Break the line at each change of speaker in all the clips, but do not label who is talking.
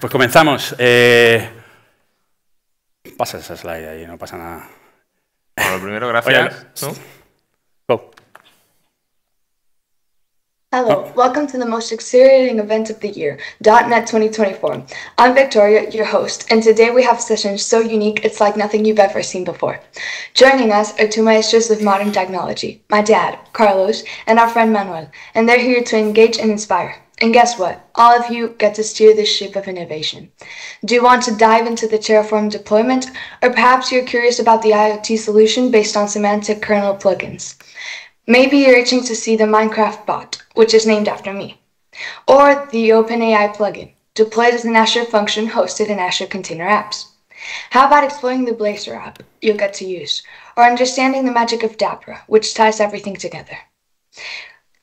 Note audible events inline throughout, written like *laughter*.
pues comenzamos. Eh... Pasa esa slide ahí, no pasa nada. Bueno, lo primero, gracias.
Hello, welcome to the most exhilarating event of the year, .NET 2024. I'm Victoria, your host, and today we have a session so unique it's like nothing you've ever seen before. Joining us are two maestros of modern technology, my dad, Carlos, and our friend Manuel, and they're here to engage and inspire. And guess what? All of you get to steer this ship of innovation. Do you want to dive into the Terraform deployment? Or perhaps you're curious about the IoT solution based on semantic kernel plugins. Maybe you're itching to see the Minecraft bot, which is named after me. Or the OpenAI plugin, deployed as an Azure function hosted in Azure Container Apps. How about exploring the Blazor app you'll get to use, or understanding the magic of Dapra, which ties everything together?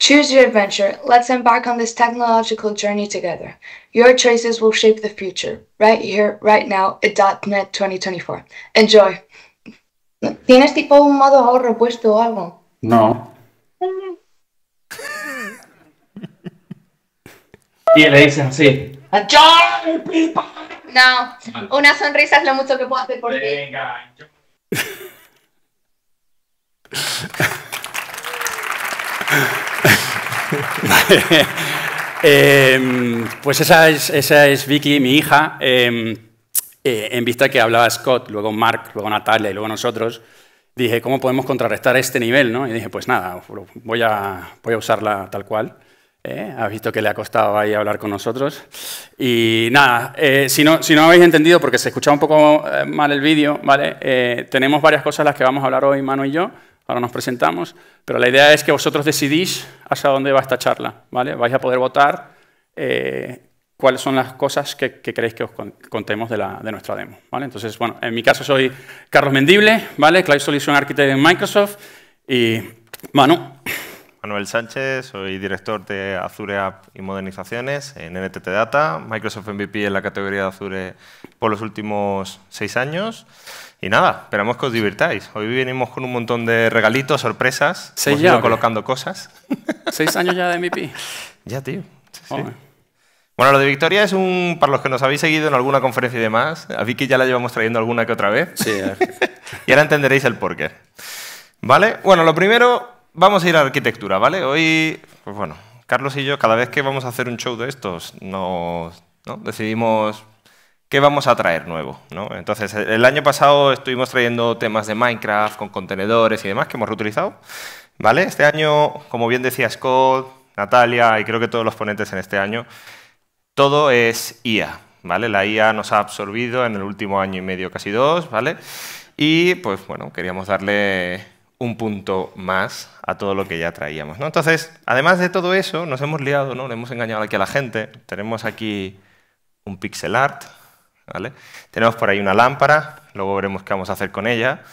Choose your adventure. Let's embark on this technological journey together. Your choices will shape the future. Right here, right now, at .NET 2024. Enjoy. ¿Tienes tipo un modo ahorro puesto o algo? No. y le dicen así. ¡Enjoy, people! No, ah. una sonrisa es lo mucho que puedo hacer por ti.
Venga, yo... *laughs* *laughs* Eh, pues esa es, Vicky, mi hija, em, eh, en vista que hablaba Scott, luego Mark, luego Natalia y luego nosotros. Dije, ¿cómo podemos contrarrestar este nivel? ¿no? Y dije, pues nada, voy a, usarla tal cual. ¿eh? Ha visto que le ha costado ahí hablar con nosotros. Y nada, si, no, no habéis entendido, porque se escuchaba un poco mal el vídeo, ¿vale? tenemos varias cosas las que vamos a hablar hoy, Manu y yo ahora nos presentamos, pero la idea es que vosotros decidís hacia dónde va esta charla, ¿vale? Vais a poder votar eh, cuáles son las cosas que, queréis que os contemos de, nuestra demo, ¿vale? Entonces, bueno, en mi caso
soy Carlos Mendible, ¿vale? Cloud Solution Architect en Microsoft y Manu. Manuel Sánchez, soy director de Azure App y Modernizaciones en NTT Data, Microsoft MVP en la categoría de Azure por los últimos seis años y nada, esperamos que os divirtáis. Hoy venimos con un montón de regalitos, sorpresas. Seis ido colocando cosas.
Seis años ya de MVP.
*laughs* ya, tío. Bueno, lo de Victoria es un. Para los que nos habéis seguido en alguna conferencia y demás, a Vicky ya la llevamos trayendo alguna que otra vez. Sí. *laughs* y ahora entenderéis el porqué. ¿Vale? Bueno, lo primero, vamos a ir a arquitectura, ¿vale? Hoy, pues bueno, Carlos y yo, cada vez que vamos a hacer un show de estos, nos ¿no? decidimos ¿qué vamos a traer nuevo? Entonces, e, el año pasado estuvimos trayendo temas de Minecraft con contenedores y demás que hemos reutilizado. ¿vale? Este año, como bien decía Scott, Natalia y creo que todos los ponentes en este año, todo es IA. ¿vale? La IA nos ha absorbido en el último año y medio, casi dos, ¿vale? Y pues bueno, queríamos darle un punto más a todo lo que ya traíamos. Entonces, además de todo eso, nos hemos liado, ¿no? Le hemos engañado aquí a la gente. Tenemos aquí un pixel art, tenemos por ahí una lámpara, luego veremos qué vamos a hacer con ella,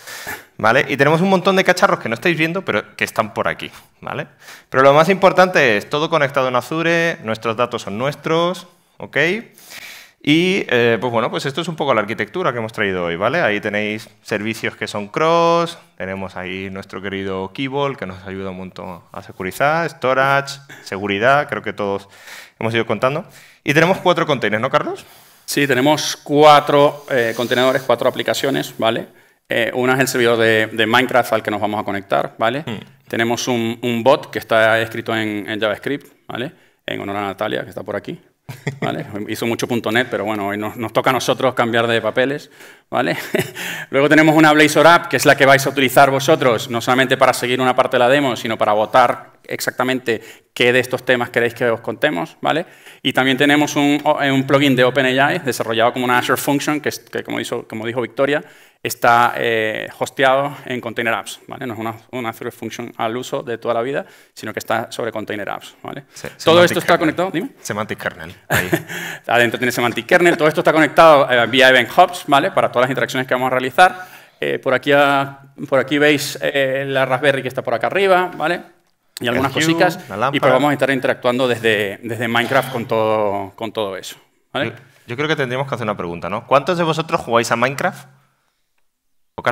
¿vale? Y tenemos un montón de cacharros que no estáis viendo, pero que están por aquí, ¿vale? Pero lo más importante es todo conectado en Azure, nuestros datos son nuestros, ¿ok? Y, eh, pues bueno, pues esto es un poco la arquitectura que hemos traído hoy, ¿vale? Ahí tenéis servicios que son cross, tenemos ahí nuestro querido Keyboard, que nos ayuda un montón a securizar, storage, seguridad, creo que todos hemos ido contando. Y tenemos cuatro containers, ¿no, Carlos? Sí, tenemos cuatro eh, contenedores, cuatro aplicaciones,
¿vale? Eh, una es el servidor de, Minecraft al que nos vamos a conectar, ¿vale? Hmm. Tenemos un, bot que está escrito en, en JavaScript, ¿vale? En honor a Natalia, que está por aquí, Hizo mucho .NET, pero bueno, hoy nos, toca a nosotros cambiar de papeles, ¿vale? *laughs* Luego tenemos una Blazor App, que es la que vais a utilizar vosotros, no solamente para seguir una parte de la demo, sino para votar exactamente qué de estos temas queréis que os contemos, ¿vale? Y también tenemos un, eh, plugin de OpenAI desarrollado como una Azure Function, que, como dijo Victoria, está eh, hosteado en Container Apps. ¿vale? No es una, una function al uso de toda la vida, sino que está sobre Container Apps. ¿vale? todo esto está conectado, dime. Semantic kernel. *laughs* Adentro tiene semantic kernel. Todo esto está conectado eh, vía event hubs, ¿vale? Para todas las interacciones que vamos a realizar. Eh, por, aquí por aquí veis la Raspberry que está por acá arriba, ¿vale? y algunas cositas. Y pues vamos a
estar interactuando desde, desde Minecraft con todo, con todo eso. ¿vale? Yo creo que tendríamos que hacer una pregunta, ¿no? ¿Cuántos de vosotros jugáis a Minecraft? ¿eh? ¿eh? O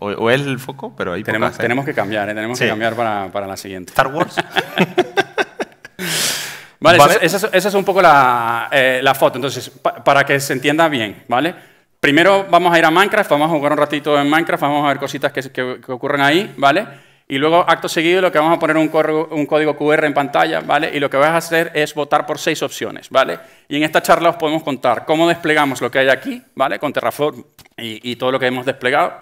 manos O, es el foco, pero ahí tenemos, ¿eh? tenemos que cambiar, tenemos que cambiar
para, la siguiente. Star Wars. *laughs*
Vale, Esa,
es, un poco la, foto. Entonces, para que se entienda bien, ¿vale? Primero vamos a ir a Minecraft, vamos a jugar un ratito en Minecraft, vamos a ver cositas que, que ocurren ahí, ¿vale? Y luego, acto seguido, lo que vamos a poner un, un código QR en pantalla, ¿vale? Y lo que vas a hacer es votar por seis opciones, ¿vale? Y en esta charla os podemos contar cómo desplegamos lo que hay aquí, ¿vale? Con Terraform y, todo lo que hemos desplegado,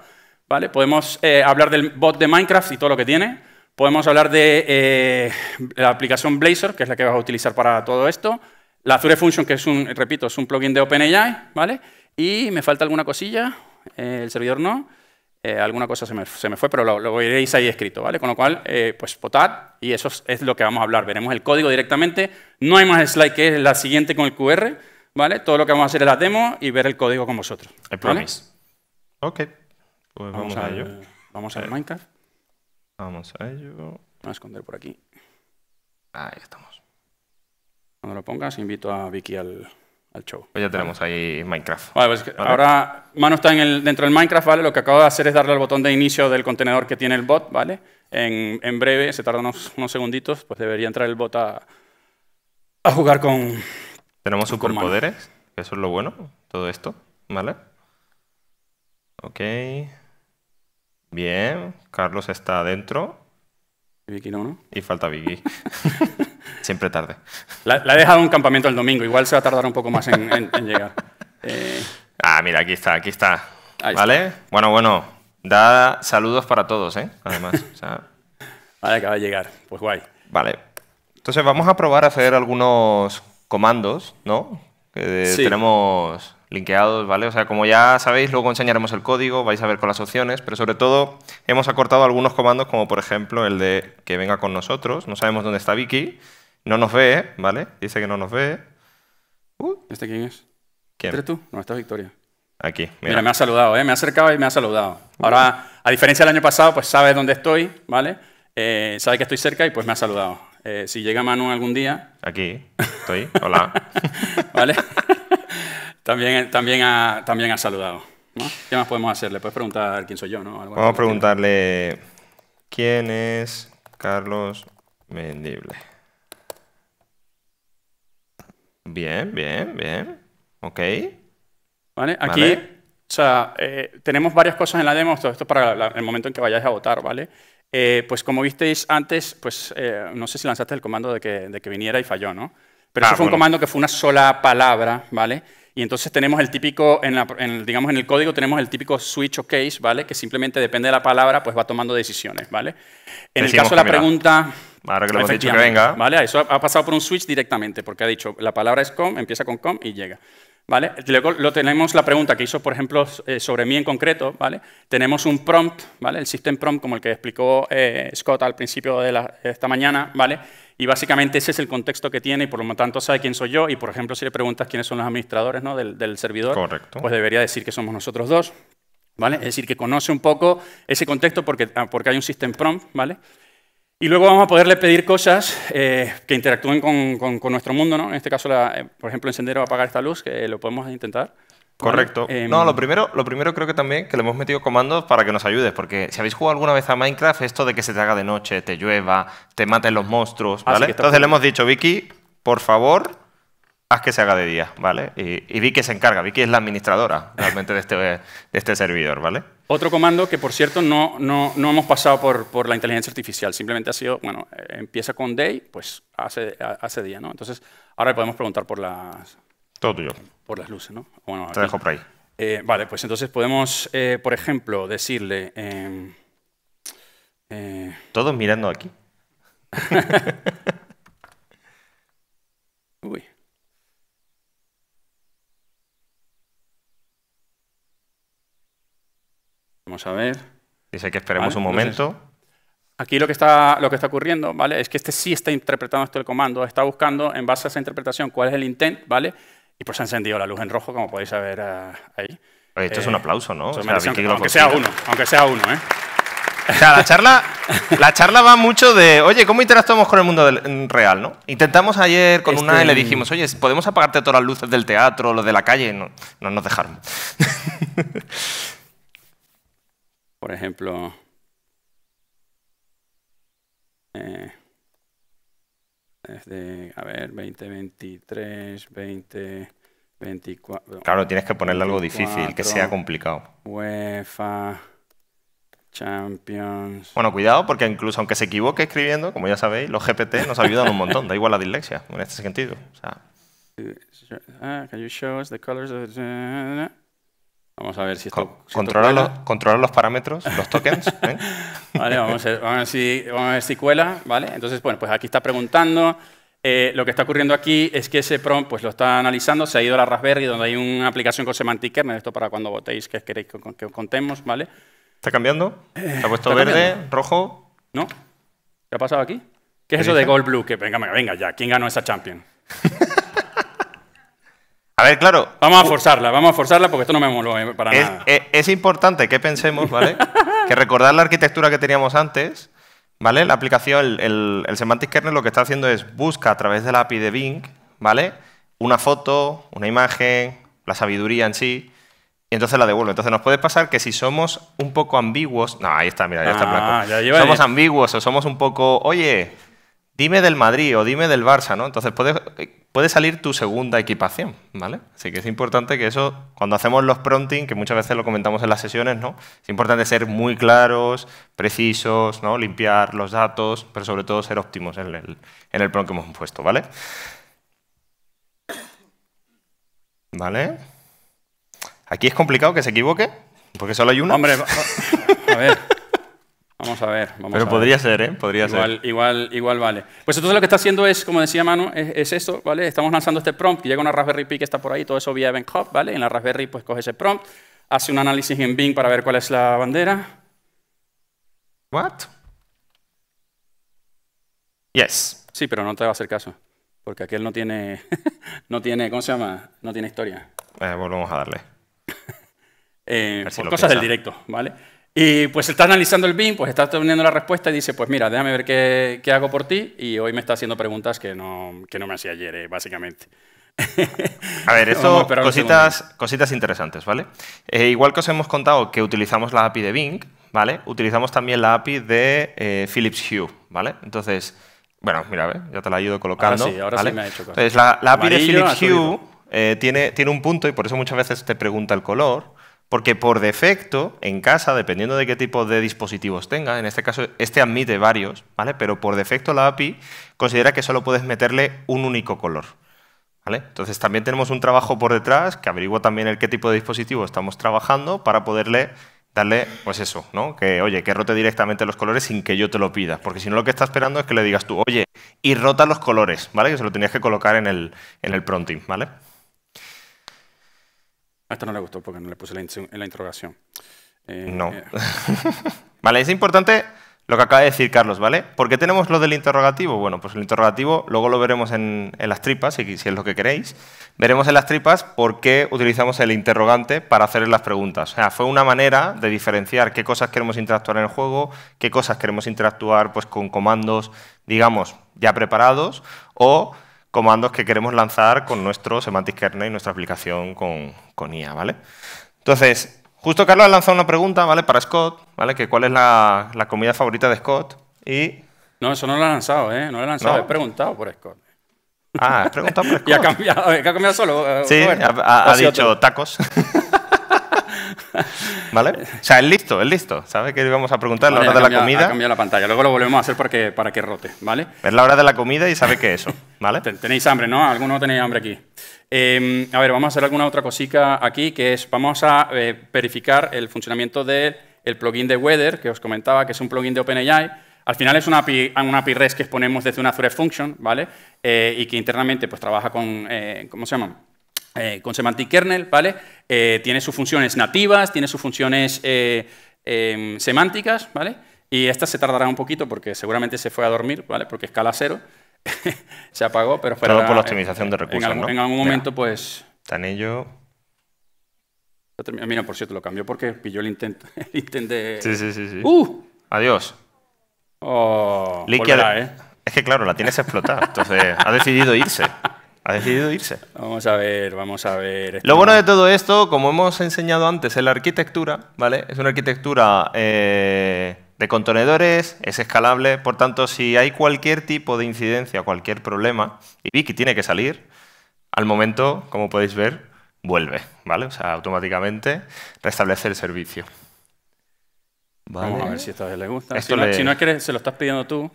¿vale? Podemos eh, hablar del bot de Minecraft y todo lo que tiene. Podemos hablar de eh, la aplicación Blazor, que es la que vas a utilizar para todo esto. La Azure Function, que es un, repito, es un plugin de OpenAI, ¿vale? Y me falta alguna cosilla, eh, el servidor no. Eh, alguna cosa se me, fue, pero lo, lo, veréis ahí escrito, ¿vale? Con lo cual, eh, pues potad y eso es lo que vamos a hablar. Veremos el código directamente. No hay más slide que es la siguiente con el QR, ¿vale? Todo lo que vamos a hacer es la demo y ver el código con vosotros. I promise. Ok. Pues vamos, a, ello. Vamos a ver eh, Minecraft. Vamos a ello. Vamos a esconder por aquí. Ahí estamos. Cuando lo pongas, invito
a Vicky al, al show. Pues ya tenemos ahí Minecraft. Pues ahora
mano está en el, dentro del Minecraft, ¿vale? Lo que acabo de hacer es darle al botón de inicio del contenedor que tiene el bot, ¿vale? En, breve, se tarda unos, segunditos, pues debería entrar el bot a, a jugar con...
Tenemos superpoderes, eso es lo bueno, todo esto, ¿vale? Ok. Bien, Carlos está adentro. Vicky no, ¿no? Y falta Vicky. *laughs* Siempre tarde. La,
la, he dejado en un campamento el domingo, igual se va a tardar un poco más en, llegar. *laughs*
Ah, mira, aquí está, aquí está. ¿Vale? Bueno, bueno, da saludos para todos, ¿eh? Además. o sea... *laughs* Vale, acaba de llegar. Pues guay. Vale. Entonces vamos a probar a hacer algunos comandos, ¿no? Que sí. tenemos linkeados, ¿vale? O sea, como ya sabéis, luego enseñaremos el código, vais a ver con las opciones, pero sobre todo hemos acortado algunos comandos, como por ejemplo el de que venga con nosotros, no sabemos dónde está Vicky, no nos ve, ¿vale? Dice que no nos ve. Uh. ¿Este quién es? ¿Quién? entre
tú? No, está Victoria. Aquí,
mira. me ha saludado, ¿eh?
Me ha acercado y me ha saludado. Ahora, a diferencia del año pasado, pues sabe dónde estoy, ¿vale? Eh, sabe que estoy cerca y pues me ha saludado. Eh, si llega Manu algún día...
Aquí, estoy, hola.
*laughs* ¿Vale? *laughs* también, también, ha, saludado. ¿Qué más podemos hacerle? Puedes preguntar quién soy yo, ¿no? Vamos a
preguntarle quién es Carlos Mendible. Bien, bien, bien. Ok. Vale, aquí, eh,
tenemos varias cosas en la demo, esto, esto para el momento en que vayáis a votar, ¿vale? Eh, pues como visteis antes, pues eh, no sé si lanzaste el comando de que, viniera y falló, ¿no? Pero eso ah, fue un comando que fue una sola palabra, ¿vale? Y entonces tenemos el típico, en, digamos en el código tenemos el típico switch o case, ¿vale? Que simplemente depende de la palabra, pues va tomando decisiones, ¿vale? En el caso de la pregunta... Ahora que lo hemos dicho que venga. ¿Vale? Eso ha, pasado por un switch directamente, porque ha dicho, la palabra es com, empieza con com y llega. ¿Vale? Luego lo tenemos la pregunta que hizo, por ejemplo, eh, sobre mí en concreto, ¿vale? Tenemos un prompt, ¿vale? El system prompt, como el que explicó eh, Scott al principio de, de esta mañana, ¿vale? Y básicamente ese es el contexto que tiene y por lo tanto sabe quién soy yo. Y por ejemplo, si le preguntas quiénes son los administradores del, servidor, pues debería decir que somos nosotros dos. ¿vale? Es decir, que conoce un poco ese contexto porque, ah, porque hay un system prompt. ¿vale? Y luego vamos a poderle pedir cosas eh, que interactúen con, nuestro mundo. ¿no? En este caso, eh, por ejemplo,
encender o apagar esta luz, que lo podemos intentar. Correcto. Em, no, lo primero, lo primero creo que también que le hemos metido comandos para que nos ayudes, porque si habéis jugado alguna vez a Minecraft, esto de que se te haga de noche, te llueva, te maten los monstruos, ah, ¿vale? Entonces le hemos dicho, Vicky, por favor, haz que se haga de día, ¿vale? Y, Vicky se encarga, Vicky es la administradora realmente de este, de este servidor, ¿vale?
Otro comando que, por cierto, no, no, hemos pasado por, por, la inteligencia artificial, simplemente ha sido, bueno, eh, empieza con day, pues hace, hace día, ¿no? Entonces, ahora le podemos preguntar por las... Todo tuyo por las luces, ¿no? Te dejo por ahí. Eh, vale, pues entonces podemos, eh, por ejemplo, decirle... Em, eh, Todos mirando aquí. *laughs* Uy. Vamos a ver. Dice que esperemos un momento. aquí lo que, está, lo que está ocurriendo, ¿vale? Es que este sí está interpretando esto el comando, está buscando en base a esa interpretación cuál es el intent, ¿vale? y pues se ha encendido la luz en rojo, como podéis ver ah, ahí. esto es eh, un aplauso, ¿no? aunque, sea uno, aunque sea uno, ¿eh?
O sea, la charla, la charla va mucho de, oye, ¿cómo interactuamos con el mundo real? ¿no? Intentamos ayer con una y le dijimos, oye, ¿podemos apagarte todas las luces del teatro, los de la calle? No, no nos dejaron. *laughs*
Por ejemplo... Eh a ver, 2023, 20, 24. Claro, tienes que ponerle algo difícil, que sea complicado.
UEFA, Champions. Bueno, cuidado, porque incluso aunque se equivoque escribiendo, como ya sabéis, los GPT nos ayudan un montón, da igual la dislexia en este sentido.
Can you show
Vamos a ver si esto. controlar, los, parámetros, los tokens. *laughs* vale, vamos
a, ver, si, cuela. ¿vale? Entonces, bueno, pues aquí está preguntando. Eh, lo que está ocurriendo aquí es que ese prompt pues, lo está analizando, se ha ido a la Raspberry, donde hay una aplicación con semantic kernel, esto para cuando votéis que queréis que, contemos, ¿vale? ¿Está cambiando? Eh, ¿Se ha puesto verde, rojo? ¿No? ¿Qué ha pasado aquí? ¿Qué es eso de Gold Blue? Que venga, venga ya, ¿quién ganó esa Champion? *laughs*
A ver, claro. Vamos a forzarla, vamos a forzarla porque esto no me moló para nada. Eh, es, importante que pensemos, ¿vale? *laughs* que recordar la arquitectura que teníamos antes, ¿vale? La aplicación, el, el, Semantic Kernel lo que está haciendo es busca a través de la API de Bing, ¿vale? Una foto, una imagen, la sabiduría en sí, y entonces la devuelve. Entonces nos puede pasar que si somos un poco ambiguos. No, ahí está, mira, ya está ah, blanco. somos ambiguos o somos un poco, oye dime del Madrid o dime del Barça, ¿no? Entonces puede, salir tu segunda equipación, ¿vale? Así que es importante que eso, cuando hacemos los prompting, que muchas veces lo comentamos en las sesiones, ¿no? Es importante ser muy claros, precisos, ¿no? Limpiar los datos, pero sobre todo ser óptimos en el, en el prompt que hemos puesto, ¿vale? ¿Vale? Aquí es complicado que se equivoque, porque solo hay uno. Hombre, *laughs* a ver. Vamos a ver. Vamos Pero podría ser, ¿eh? Podría ser.
Igual, igual vale. Pues entonces lo que está haciendo es, como decía Manu, es, eso, ¿vale? Estamos lanzando este prompt, que llega una Raspberry Pi que está por ahí, todo eso vía Event Hub, ¿vale? En la Raspberry pues coge ese prompt, hace un análisis en Bing para ver cuál es la bandera. What? Yes. Sí, pero no te va a hacer caso, porque aquel no tiene, *laughs* no tiene, ¿cómo se llama? No tiene historia.
Eh, volvemos a darle. *laughs*
eh, pues cosas del directo, ¿vale? Y pues está analizando el Bing, pues está teniendo la respuesta y dice, pues mira, déjame ver qué, hago por ti. Y hoy me está haciendo preguntas que no, no me hacía ayer, eh, básicamente.
A ver, *laughs* eso, cositas, cositas interesantes, ¿vale? Eh, igual que os hemos contado que utilizamos la API de Bing, ¿vale? Utilizamos también la API de eh, Philips Hue, ¿vale? Entonces, bueno, mira, ya te la ayudo colocando. Ahora sí, ahora sí me ha hecho Entonces, la, API de Philips Hue tiene, tiene un punto y por eso muchas veces te pregunta el color, porque por defecto, en casa, dependiendo de qué tipo de dispositivos tenga, en este caso este admite varios, ¿vale? Pero por defecto la API considera que solo puedes meterle un único color. ¿Vale? Entonces también tenemos un trabajo por detrás que averigua también el qué tipo de dispositivo estamos trabajando para poderle darle, pues eso, ¿no? Que, oye, que rote directamente los colores sin que yo te lo pida. Porque si no, lo que está esperando es que le digas tú, oye, y rota los colores, ¿vale? Que se lo tenías que colocar en el, en el prompting, ¿vale? A esta no le gustó porque no le puse la, la interrogación. Eh, no. Eh. *laughs* vale, es importante lo que acaba de decir Carlos, ¿vale? ¿Por qué tenemos lo del interrogativo? Bueno, pues el interrogativo luego lo veremos en, las tripas, si, si, es lo que queréis. Veremos en las tripas por qué utilizamos el interrogante para hacer las preguntas. O sea, fue una manera de diferenciar qué cosas queremos interactuar en el juego, qué cosas queremos interactuar pues, con comandos, digamos, ya preparados, o comandos que queremos lanzar con nuestro semantic kernel y nuestra aplicación con, con IA, ¿vale? Entonces, justo Carlos ha lanzado una pregunta, ¿vale? Para Scott, ¿vale? Que cuál es la, la comida favorita de Scott y... No, eso no lo ha lanzado, ¿eh? No lo he lanzado, he preguntado por Scott. Ah, he preguntado por Scott. *laughs* y ha cambiado, ha cambiado solo. Sí, ha, dicho
tacos. *laughs*
*laughs* ¿Vale? O sea, es listo, es listo. ¿Sabe que vamos a preguntar la hora de la comida? Ha la pantalla, luego lo volvemos a hacer para que, para
que rote, ¿vale?
Es la hora de la comida y sabe que eso,
¿vale? *laughs* Tenéis hambre, ¿no? Algunos tenéis hambre aquí. Em, a ver, vamos a hacer alguna otra cosita aquí, que es, vamos a eh, verificar el funcionamiento del plugin de Weather, que os comentaba, que es un plugin de OpenAI, al final es una API, una API REST que exponemos desde una Azure Function, ¿vale? Eh, y que internamente pues trabaja con, eh, ¿cómo se llama? Eh, con semantic kernel, ¿vale? Eh, tiene sus funciones nativas, tiene sus funciones eh, em, semánticas, ¿vale? Y esta se tardará un poquito porque seguramente se fue a dormir, ¿vale? Porque escala cero, *laughs* se apagó, pero fue... Todo por la optimización de recursos, en algún, ¿no? en algún momento, pues...
Tanillo... ello...
Ah, mira, por cierto, lo cambió porque pilló el intento, *laughs* Sí, sí, sí. sí. ¡Uh! Adiós. Oh, Es
que claro, la tienes explotar entonces ha decidido irse. *laughs* Ha decidido irse. Vamos a ver, vamos a ver. Lo bueno de todo esto, como hemos enseñado antes, es la arquitectura, ¿vale? Es una arquitectura eh, de contenedores, es escalable, por tanto, si hay cualquier tipo de incidencia, cualquier problema, y Vicky tiene que salir, al momento, como podéis ver, vuelve, ¿vale? O sea, automáticamente restablece el servicio. Vamos a ver si esto le gusta. Esto si, no, es
que se lo estás pidiendo tú,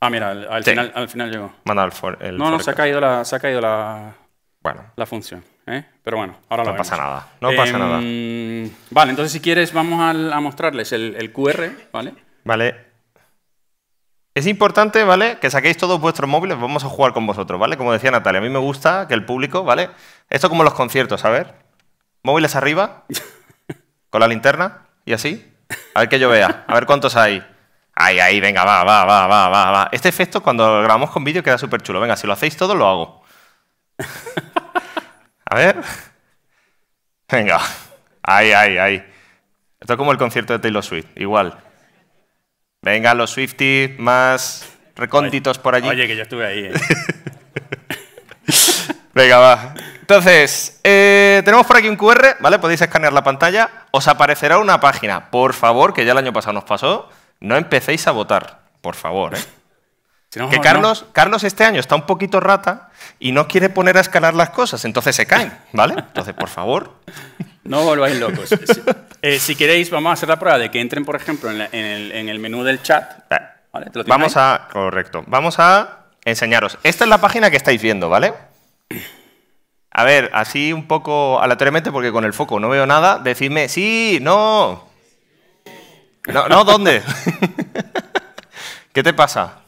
Ah, mira, al, final, llegó. Manda for, No, no, se ha caído la, ha caído la, bueno. la función. ¿eh? Pero bueno, ahora no pasa nada. No pasa nada. Em, vale, entonces si quieres
vamos a, mostrarles el, el, QR, ¿vale? Vale. Es importante, ¿vale? Que saquéis todos vuestros móviles, vamos a jugar con vosotros, ¿vale? Como decía Natalia, a mí me gusta que el público, ¿vale? Esto como los conciertos, a ver. Móviles arriba, *laughs* con la linterna y así. A ver que yo vea, a ver cuántos hay. Ahí, ahí, venga, va, va, va, va, va, va. Este efecto cuando lo grabamos con vídeo queda súper chulo. Venga, si lo hacéis todo, lo hago. *laughs* A ver. Venga. Ahí, ahí, ahí. Esto es como el concierto de Taylor Swift, igual. Venga, los Swifties más recónditos por allí. Oye, que yo estuve ahí. ¿eh? *laughs* Venga, va. Entonces, eh, tenemos por aquí un QR, ¿vale? Podéis escanear la pantalla. Os aparecerá una página, por favor, que ya el año pasado nos pasó no empecéis a votar, por favor. ¿eh? *laughs* que Carlos, Carlos este año está un poquito rata y no quiere poner a escalar las cosas, entonces se caen, ¿vale? Entonces, por favor. *laughs* No volváis locos. Eh, si, queréis, vamos a hacer la prueba de que entren, por ejemplo, en, el, menú del chat. ¿vale? ¿Te lo vamos a. Correcto. Vamos a enseñaros. Esta es la página que estáis viendo, ¿vale? A ver, así un poco aleatoriamente, porque con el foco no veo nada, decidme sí, no, no, ¿dónde? ¿Qué te pasa?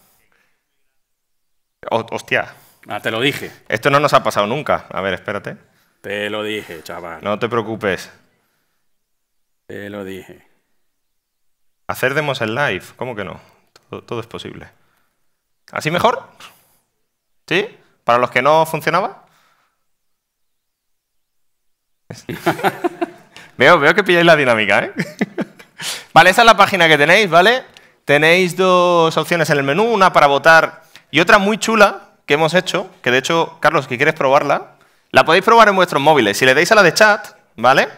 hostia. Ah, te lo dije. Esto no nos ha pasado nunca. A ver, espérate.
Te lo dije, chaval.
No te preocupes. Te lo dije. Hacer demos en live, ¿cómo que no? Todo, es posible. ¿Así mejor? ¿Sí? ¿Para los que no funcionaba? *laughs* veo, veo que pilláis la dinámica, ¿eh? *laughs* Vale, esa es la página que tenéis, ¿vale? Tenéis dos opciones en el menú, una para votar y otra muy chula que hemos hecho, que de hecho, Carlos, si quieres probarla, la podéis probar en vuestros móviles. Si le dais a la de chat, ¿vale?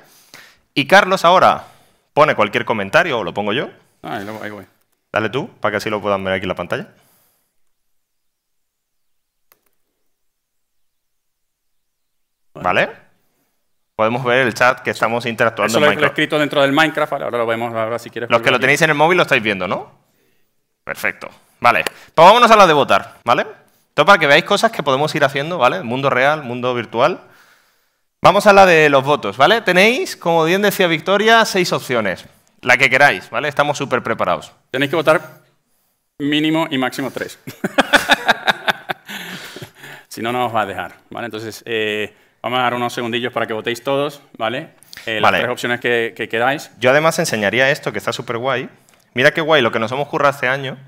Y Carlos ahora pone cualquier comentario, o lo pongo yo. Ah, Dale tú, para que así lo puedan ver aquí en la pantalla. ¿Vale? Podemos ver el chat que estamos interactuando en lo, Minecraft.
he escrito dentro del Minecraft,
ahora lo vemos, ahora si quieres. Los que lo tenéis en el móvil lo estáis viendo, ¿no? Perfecto. Vale, pues vámonos a la de votar, ¿vale? Todo para que veáis cosas que podemos ir haciendo, ¿vale? Mundo real, mundo virtual. Vamos a la de los votos, ¿vale? Tenéis, como bien decía Victoria, seis opciones. La que queráis, ¿vale? Estamos súper preparados. Tenéis que votar mínimo y máximo tres. *laughs*
*laughs* si no, no os va a dejar, ¿vale? Entonces, eh, Vamos a dar unos segundillos para que votéis todos, ¿vale? Eh, las tres opciones que, quedáis. queráis.
Yo además enseñaría esto, que está súper guay. Mira qué guay lo que nos hemos currado este año,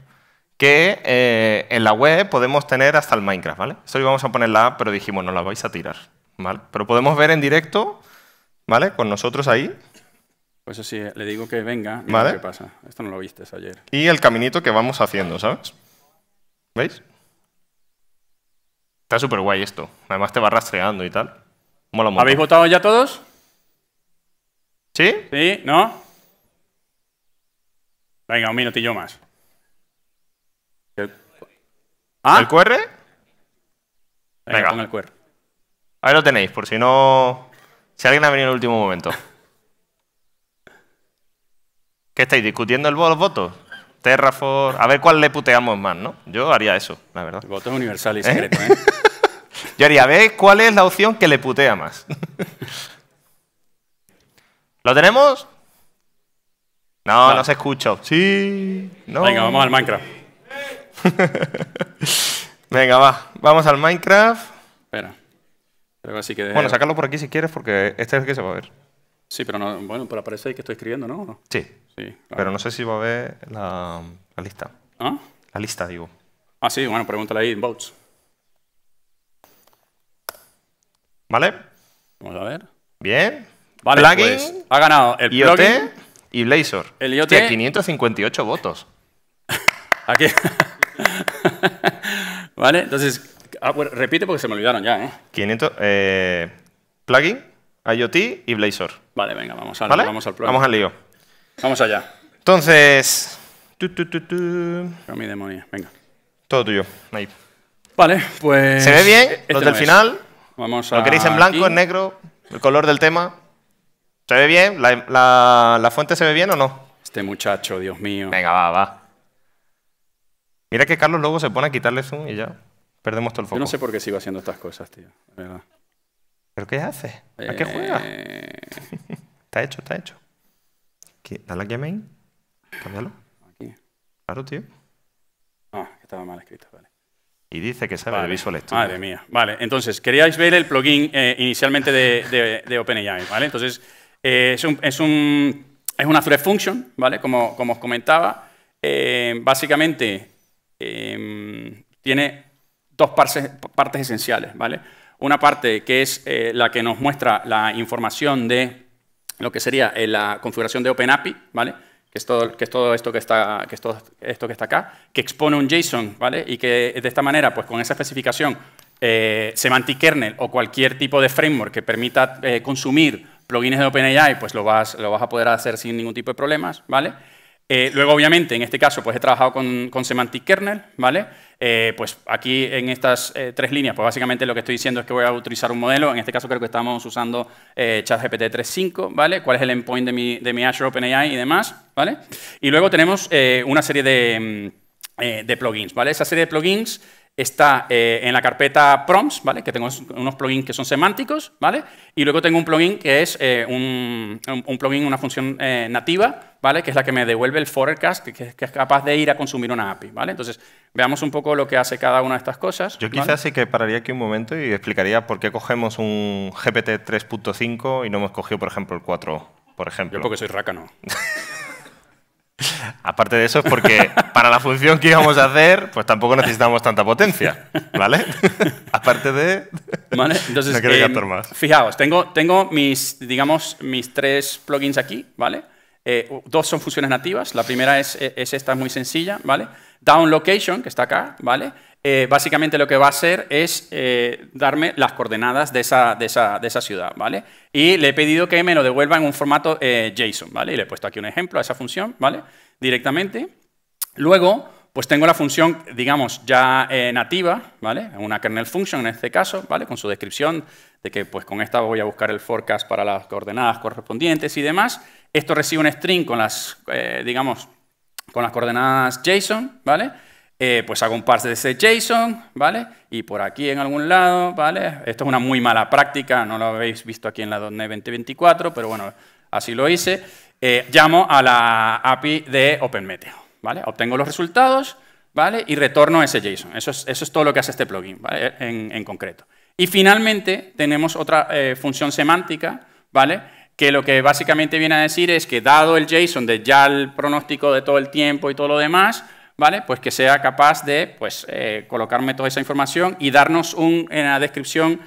que eh, en la web podemos tener hasta el Minecraft, ¿vale? Esto íbamos a poner la app, pero dijimos, no la vais a tirar, ¿vale? Pero podemos ver en directo, ¿vale? Con nosotros ahí. Pues sí, eh,
le digo que venga, qué pasa. Esto no lo viste ayer.
Y el caminito que vamos haciendo, ¿sabes? ¿Veis? Está súper guay esto. Además te va rastreando y tal. ¿Habéis votado ya todos? ¿Sí? ¿Sí? ¿No?
Venga, un minutillo más. al ¿El
¿Ah? QR? Venga, Venga. el QR. Ahí lo tenéis, por si no... Si alguien ha venido en el último momento. *laughs* ¿Qué estáis discutiendo el los votos? Terraform... A ver cuál le puteamos más, ¿no? Yo haría eso, la verdad. El voto universal y ¿Eh? secreto, ¿eh? *laughs* Yo haría, ver cuál es la opción que le putea más. *laughs* ¿Lo tenemos? No, no, se escucha. Sí. Venga, vamos al Minecraft. *laughs* Venga, va. Vamos al Minecraft. Espera. bueno, sacarlo por aquí si quieres, porque este es el que se va a ver. Sí, pero no, bueno, pero aparece ahí que estoy escribiendo, ¿no? Sí. sí Pero no sé si va a ver la, lista. ¿Ah? La lista, digo.
Ah, sí, bueno, pregúntale ahí, en Votes.
¿Vale? Vamos a ver. Bien. Vale, pues, ha ganado el IoT y Blazor. El IoT. Tiene 558 votos. *laughs* Aquí. *laughs* vale, entonces,
ah, repite porque se me olvidaron ya, ¿eh?
500, eh, plugin, IoT y Blazor. Vale, venga, vamos al, vamos al Vamos al lío. Vamos allá. Entonces... Tu, tu, tu, tu. mi
venga.
Todo tuyo, Vale, pues... ¿Se ve bien? E-, este los del final? ¿Lo queréis en blanco, en negro? ¿El color del tema? ¿Se ve bien? ¿La, fuente se ve bien o no? Este muchacho, Dios mío. Venga, va, va. Mira que Carlos luego se pone a quitarle zoom y ya perdemos todo el foco. Yo no sé por
qué sigo haciendo estas cosas, tío.
¿Pero qué hace? ¿A qué eh, juega? *laughs* está hecho, está hecho. Dale aquí a main. Cámbialo. Aquí. Claro, tío. Ah, estaba
mal escrito, vale.
Y dice que sabe de Visual Studio. Madre mía.
Vale, entonces, queríais ver el plugin eh, inicialmente de, OpenAI, ¿vale? Entonces, eh, es, un, es, una thread function, ¿vale? Como, os comentaba, eh, básicamente em, tiene dos partes, partes esenciales, ¿vale? Una parte que es la que nos muestra la información de lo que sería la configuración de OpenAPI, ¿vale? que es todo, que todo esto que está, que es todo esto que está acá, que expone un JSON, ¿vale? Y que de esta manera, pues con esa especificación, eh, semantic kernel o cualquier tipo de framework que permita eh, consumir plugins de OpenAI, pues lo vas, lo vas a poder hacer sin ningún tipo de problemas, ¿vale? Eh, luego, obviamente, en este caso, pues he trabajado con, con semantic kernel, ¿vale? Eh, pues aquí en estas eh, tres líneas, pues básicamente lo que estoy diciendo es que voy a utilizar un modelo. En este caso creo que estamos usando eh, ChatGPT 3.5, ¿vale? ¿Cuál es el endpoint de mi, de mi Azure OpenAI y demás, ¿vale? Y luego tenemos una serie de, mm, de plugins, ¿vale? Esa serie de plugins está eh, en la carpeta prompts, ¿vale? que tengo unos plugins que son semánticos, ¿vale? y luego tengo un plugin que es eh, un, plugin, una función eh, nativa, ¿vale? que es la que me devuelve el forecast, que, que, es capaz de ir a consumir una API. ¿vale? Entonces, veamos un poco lo que hace cada una de estas cosas. Yo quizás sí
que pararía aquí un momento y explicaría por qué cogemos un GPT 3.5 y no hemos cogido, por ejemplo, el 4, por ejemplo. Yo porque soy no. *laughs* Aparte de eso es porque para la función que íbamos a hacer, pues tampoco necesitamos tanta potencia, ¿vale? *laughs* Aparte de... Vale, entonces... Em,
fijaos, tengo, tengo mis, digamos, mis tres plugins aquí, ¿vale? Eh, dos son funciones nativas. La primera es, es, esta muy sencilla, ¿vale? Down location, que está acá, ¿vale? Eh, básicamente lo que va a hacer es eh, darme las coordenadas de esa, ciudad, ¿vale? Y le he pedido que me lo devuelva en un formato eh, JSON, ¿vale? Y le he puesto aquí un ejemplo a esa función, ¿vale? Directamente. Luego, pues tengo la función, digamos, ya nativa, ¿vale? Una kernel function en este caso, ¿vale? Con su descripción de que pues con esta voy a buscar el forecast para las coordenadas correspondientes y demás. Esto recibe un string con las, digamos, con las coordenadas JSON, ¿vale? Eh, pues hago un parse de ese JSON, ¿vale? Y por aquí en algún lado, ¿vale? Esto es una muy mala práctica, no lo habéis visto aquí en la .NET 2024, pero bueno, así lo hice. Eh, llamo a la API de OpenMeteo, ¿vale? Obtengo los resultados, ¿vale? Y retorno ese JSON. Eso es, todo lo que hace este plugin, ¿vale? En, concreto. Y finalmente tenemos otra eh, función semántica, ¿vale? que lo que básicamente viene a decir es que dado el JSON de ya el pronóstico de todo el tiempo y todo lo demás, ¿vale? Pues que sea capaz de pues, eh, colocarme toda esa información y darnos un, una descripción,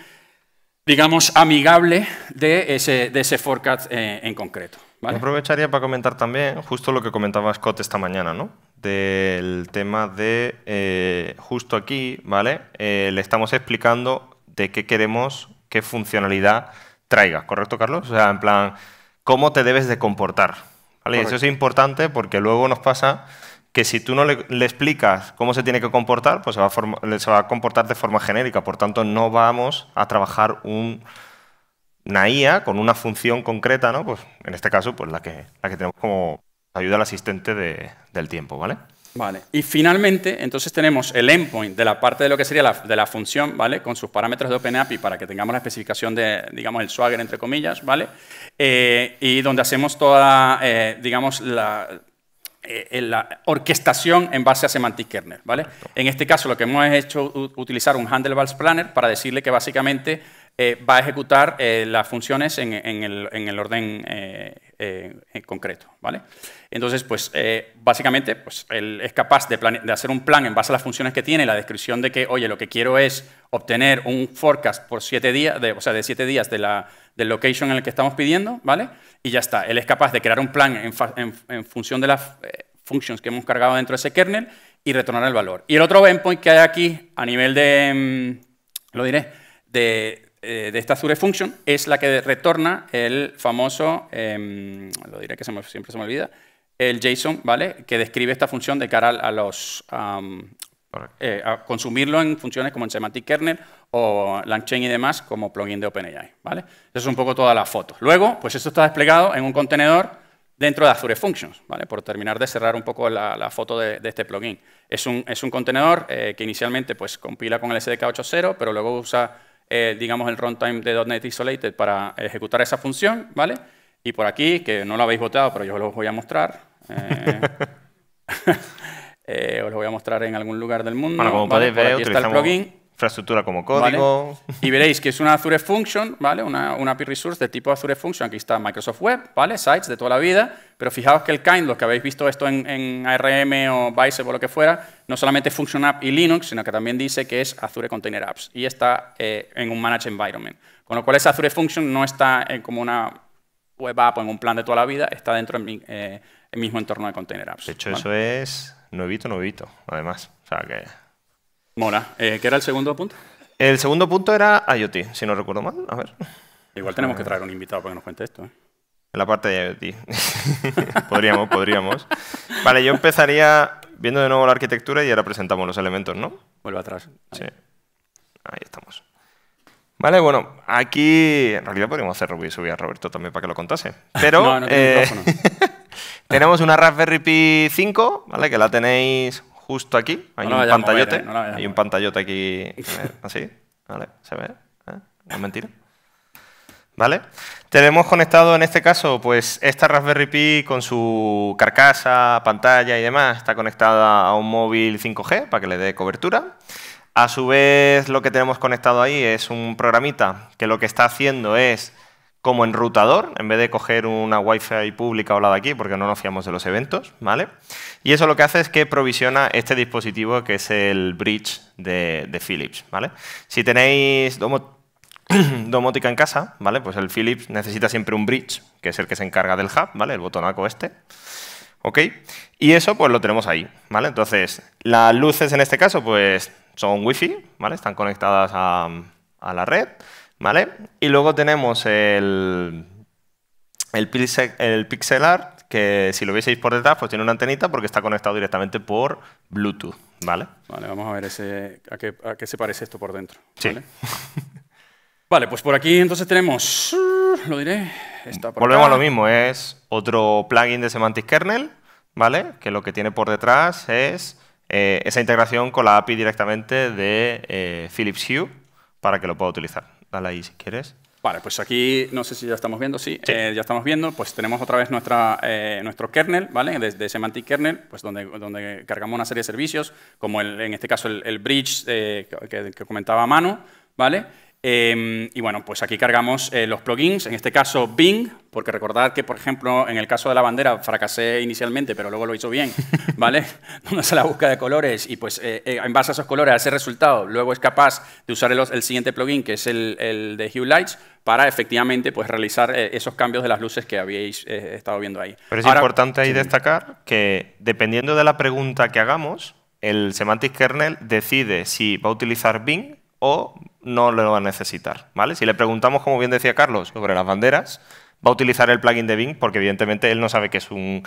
digamos, amigable de ese, de ese forecast eh, en concreto.
aprovecharía para comentar también justo lo que comentaba Scott esta mañana, ¿no? Del tema de eh, justo aquí, ¿vale? le estamos explicando de qué queremos, qué funcionalidad traiga, ¿correcto, Carlos? O sea, en plan, cómo te debes de comportar. ¿vale? Eso es importante porque luego nos pasa que si tú no le, explicas cómo se tiene que comportar, pues se va, a va, a comportar de forma genérica. Por tanto, no vamos a trabajar un, una IA con una función concreta, ¿no? Pues en este caso, pues la que, la que tenemos como ayuda al asistente del tiempo, ¿vale? Vale. Y finalmente, entonces tenemos
el endpoint de la parte de lo que sería la, de la función, ¿vale? Con sus parámetros de OpenAPI para que tengamos la especificación de, digamos, el swagger, entre comillas, ¿vale? Eh, y donde hacemos toda, eh, digamos, la eh, la orquestación en base a semantic kernel. ¿vale? En este caso lo que hemos hecho es utilizar un Handlebars Planner para decirle que básicamente eh, va a ejecutar eh, las funciones en, el, orden eh, en concreto. ¿vale? Entonces, pues básicamente pues, él es capaz de, hacer un plan en base a las funciones que tiene, la descripción de que, oye, lo que quiero es obtener un forecast por siete días, de, o sea, de siete días de la, del location en el que estamos pidiendo, ¿vale? Y ya está. Él es capaz de crear un plan en, función de las functions que hemos cargado dentro de ese kernel y retornar el valor. Y el otro endpoint que hay aquí a nivel de, mm, lo diré, de, eh, de esta Azure Function es la que retorna el famoso, em, lo diré que siempre se me olvida, el JSON, ¿vale? Que describe esta función de cara a los... Eh, a consumirlo en funciones como en Semantic Kernel o LangChain y demás como plugin de OpenAI, ¿vale? Eso es un poco toda la foto. Luego, pues esto está desplegado en un contenedor dentro de Azure Functions, ¿vale? Por terminar de cerrar un poco la, foto de, este plugin. Es un, es un contenedor eh, que inicialmente pues compila con el SDK 8.0, pero luego usa eh, digamos, el runtime de .NET Isolated para ejecutar esa función, ¿vale? Y por aquí, que no lo habéis votado, pero yo os lo voy a mostrar. Eh, *laughs* eh, os lo voy a mostrar en algún lugar del mundo. Bueno, como podéis ver, aquí está el plugin infraestructura como código. Y veréis que es una Azure Function, ¿vale? Una, una API Resource de tipo Azure Function. Aquí está Microsoft Web, ¿vale? Sites de toda la vida. Pero fijaos que el kind, los que habéis visto esto en, ARM o Bicep o lo que fuera, no solamente Function App y Linux, sino que también dice que es Azure Container Apps y está eh, en un Managed Environment. Con lo cual esa Azure Function no está en eh, como una web app o en un plan de toda la vida, está dentro del eh,
mismo entorno de Container Apps. De hecho, eso es nuevito, nuevito, además. O sea, que Mola. Eh, ¿qué era el segundo punto? El segundo punto era IoT, si no recuerdo mal. A ver. Igual tenemos que traer un invitado para que nos cuente esto. ¿eh? En la parte de IoT. *laughs* podríamos, podríamos. Vale, yo empezaría viendo de nuevo la arquitectura y ahora presentamos los elementos, ¿no? Vuelvo atrás. Sí. Ahí estamos. Vale, bueno, aquí en realidad podríamos hacer subir a Roberto también para que lo contase. Pero *laughs* eh, *laughs* tenemos una Raspberry Pi 5, ¿vale? Que la tenéis justo aquí. Hay un pantallote. ¿eh? hay un pantallote aquí. *laughs* Eh, así. Vale, se ve. ¿eh? No es mentira. ¿Vale? Tenemos conectado en este caso, pues esta Raspberry Pi con su carcasa, pantalla y demás está conectada a un móvil 5G para que le dé cobertura. A su vez, lo que tenemos conectado ahí es un programita que lo que está haciendo es como enrutador, en vez de coger una Wi-Fi pública o la de aquí, porque no nos fiamos de los eventos, ¿vale? Y eso lo que hace es que provisiona este dispositivo que es el bridge de, Philips, ¿vale? Si tenéis *clears throat* domótica en casa, ¿vale? Pues el Philips necesita siempre un bridge, que es el que se encarga del hub, ¿vale? El botonaco este. ¿Ok? Y eso pues lo tenemos ahí, ¿vale? Entonces, las luces en este caso pues son WiFi, ¿vale? Están conectadas a, a la red. ¿vale? Y luego tenemos el, el, pixel, art, que si lo vieseis por detrás, pues tiene una antenita porque está conectado directamente por Bluetooth, ¿vale? vamos a ver a, qué, se parece esto por dentro. *laughs* ¿vale? pues por aquí
entonces tenemos, lo diré, Volvemos a lo
mismo, es otro plugin de Semantic Kernel, ¿vale? Que lo que tiene por detrás es eh, esa integración con la API directamente de eh, Philips Hue para que lo pueda utilizar la ahí si quieres.
Vale, pues aquí, no sé si ya estamos viendo, sí, eh, ya estamos viendo, pues tenemos otra vez nuestra, eh, nuestro kernel, ¿vale? desde Semantic Kernel, pues donde, donde cargamos una serie de servicios, como en este caso el, bridge eh, que, que, comentaba Manu, ¿vale? Em, y bueno, pues aquí cargamos eh, los plugins, en este caso Bing, porque recordad que, por ejemplo, en el caso de la bandera fracasé inicialmente, pero luego lo hizo bien, *laughs* ¿vale? Donde hace la búsqueda de colores y pues eh, eh, en base a esos colores, a ese resultado, luego es capaz de usar el, siguiente plugin, que es el, de Hue Lights, para efectivamente pues, realizar esos cambios de las luces que habíais estado viendo ahí.
Pero es importante ahí destacar que dependiendo de la pregunta que hagamos, el Semantic Kernel decide si va a utilizar Bing o no lo va a necesitar. ¿vale? Si le preguntamos, como bien decía Carlos, sobre las banderas, va a utilizar el plugin de Bing porque evidentemente él no sabe que es un,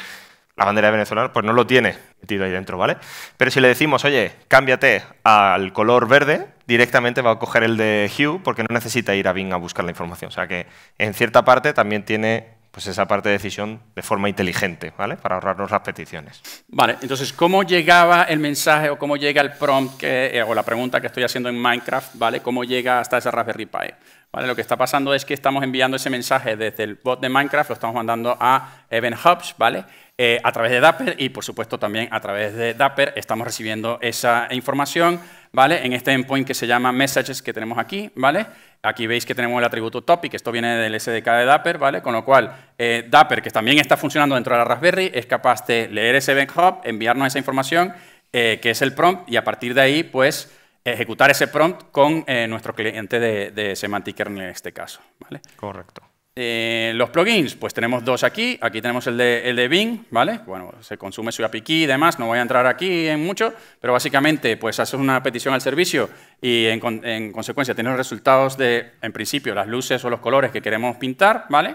la bandera venezolana, pues no lo tiene metido ahí dentro, ¿vale? Pero si le decimos, oye, cámbiate al color verde, directamente va a coger el de Hue porque no necesita ir a Bing a buscar la información. O sea que en cierta parte también tiene pues esa parte de decisión de forma inteligente, ¿vale? Para ahorrarnos las peticiones.
Vale, entonces, ¿cómo llegaba el mensaje o cómo llega el prompt que, eh, o la pregunta que estoy haciendo en Minecraft, ¿vale? ¿Cómo llega hasta esa Raspberry Pi? ¿Vale? Lo que está pasando es que estamos enviando ese mensaje desde el bot de Minecraft, lo estamos mandando a Event Hubs, ¿vale? Eh, a través de Dapper y, por supuesto, también a través de Dapper estamos recibiendo esa información, ¿vale? En este endpoint que se llama Messages que tenemos aquí, ¿vale? Aquí veis que tenemos el atributo topic, esto viene del SDK de Dapper, ¿vale? Con lo cual, eh, Dapper, que también está funcionando dentro de la Raspberry, es capaz de leer ese event enviarnos esa información, eh, que es el prompt, y a partir de ahí, pues, ejecutar ese prompt con nuestro cliente de, de Semantic Kernel en este caso, ¿vale? Correcto. Eh, los plugins, pues tenemos dos aquí. Aquí tenemos el de, el de Bing, ¿vale? Bueno, se consume su API key y demás, no voy a entrar aquí en mucho, pero básicamente, pues haces una petición al servicio y en, consecuencia tienes los resultados de, en principio, las luces o los colores que queremos pintar, ¿vale?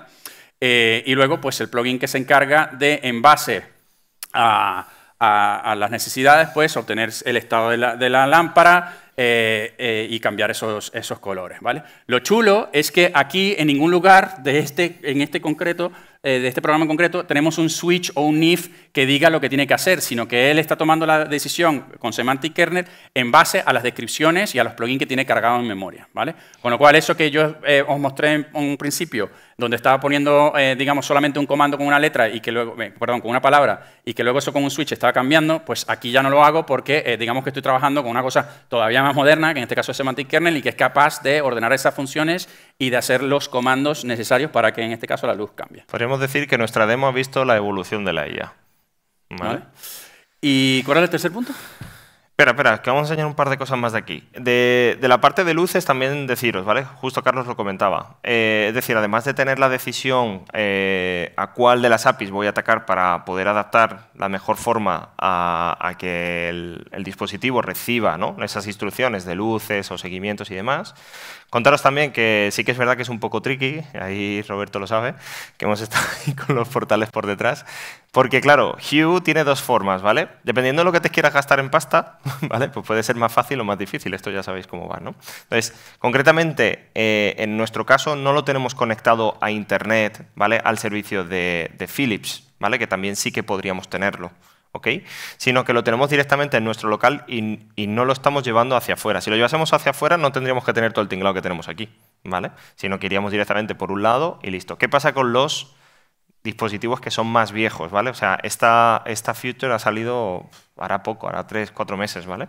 Eh, y luego, pues el plugin que se encarga de, en base a, las necesidades, pues obtener el estado de la, de la lámpara, eh, eh, y cambiar esos, esos colores. ¿vale? Lo chulo es que aquí en ningún lugar de este, en este concreto, eh, de este programa en concreto, tenemos un switch o un if que diga lo que tiene que hacer, sino que él está tomando la decisión con Semantic Kernel en base a las descripciones y a los plugins que tiene cargado en memoria. ¿vale? Con lo cual, eso que yo os mostré en un principio, donde estaba poniendo, digamos, solamente un comando con una letra y que luego, perdón, con una palabra y que luego eso con un switch estaba cambiando, pues aquí ya no lo hago porque digamos que estoy trabajando con una cosa todavía más moderna, que en este caso es Semantic Kernel, y que es capaz de ordenar esas funciones y de hacer
los comandos necesarios para que en este caso la luz cambie. Podríamos decir que nuestra demo ha visto la evolución de la IA. ¿Vale? ¿Y cuál es el tercer punto? Espera, espera, que vamos a enseñar un par de cosas más de aquí. De, la parte de luces también deciros, ¿vale? Justo Carlos lo comentaba. Eh, es decir, además de tener la decisión eh, a cuál de las APIs voy a atacar para poder adaptar la mejor forma a, que el, el, dispositivo reciba ¿no? esas instrucciones de luces o seguimientos y demás, Contaros también que sí que es verdad que es un poco tricky, ahí Roberto lo sabe, que hemos estado *laughs* ahí con los portales por detrás, porque claro, Hue tiene dos formas, ¿vale? Dependiendo de lo que te quieras gastar en pasta, *laughs* ¿vale? Pues puede ser más fácil o más difícil, esto ya sabéis cómo va, ¿no? Entonces, concretamente, eh, en nuestro caso no lo tenemos conectado a Internet, ¿vale? Al servicio de Philips, ¿vale? Que también sí que podríamos tenerlo. Sino que lo tenemos directamente en nuestro local y, no lo estamos llevando hacia afuera. Si lo llevásemos hacia afuera no tendríamos que tener todo el tinglado que tenemos aquí, ¿vale? Sino que iríamos directamente por un lado y listo. ¿Qué pasa con los dispositivos que son más viejos, ¿vale? O sea, esta, esta feature ha salido hará poco, hará tres, cuatro meses, ¿vale?